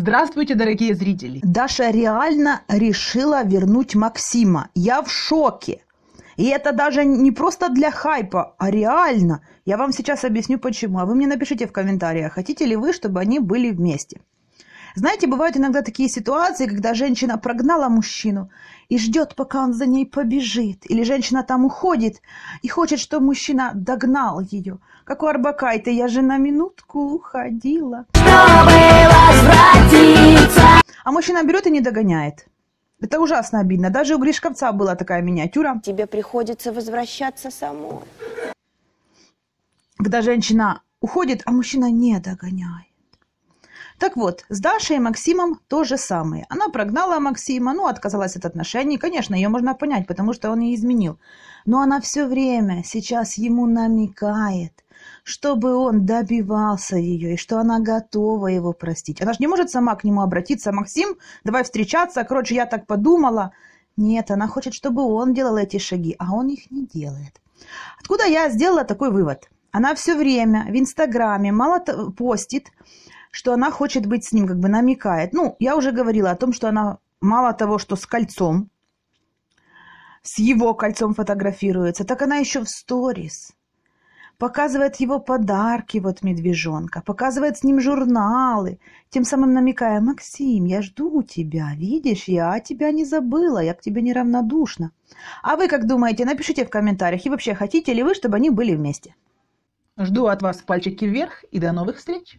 Здравствуйте, дорогие зрители! Даша реально решила вернуть Максима. Я в шоке! И это даже не просто для хайпа, а реально. Я вам сейчас объясню почему. А вы мне напишите в комментариях, хотите ли вы, чтобы они были вместе. Знаете, бывают иногда такие ситуации, когда женщина прогнала мужчину и ждет, пока он за ней побежит. Или женщина там уходит и хочет, чтобы мужчина догнал ее. Как у Арбакайта, я же на минутку уходила. Чтобы мужчина берет и не догоняет. Это ужасно обидно. Даже у Гришковца была такая миниатюра. Тебе приходится возвращаться самой. Когда женщина уходит, а мужчина не догоняет. Так вот, с Дашей и Максимом то же самое. Она прогнала Максима, ну, отказалась от отношений. Конечно, ее можно понять, потому что он ей изменил. Но она все время сейчас ему намекает – чтобы он добивался ее, и что она готова его простить. Она же не может сама к нему обратиться. «Максим, давай встречаться, короче, я так подумала». Нет, она хочет, чтобы он делал эти шаги, а он их не делает. Откуда я сделала такой вывод? Она все время в Инстаграме мало постит, что она хочет быть с ним, как бы намекает. Ну, я уже говорила о том, что она мало того, что с кольцом, с его кольцом фотографируется, так она еще в сторис. Показывает его подарки, вот медвежонка, показывает с ним журналы, тем самым намекая, Максим, я жду тебя, видишь, я тебя не забыла, я к тебе неравнодушна. А вы как думаете, напишите в комментариях, и вообще хотите ли вы, чтобы они были вместе? Жду от вас пальчики вверх и до новых встреч!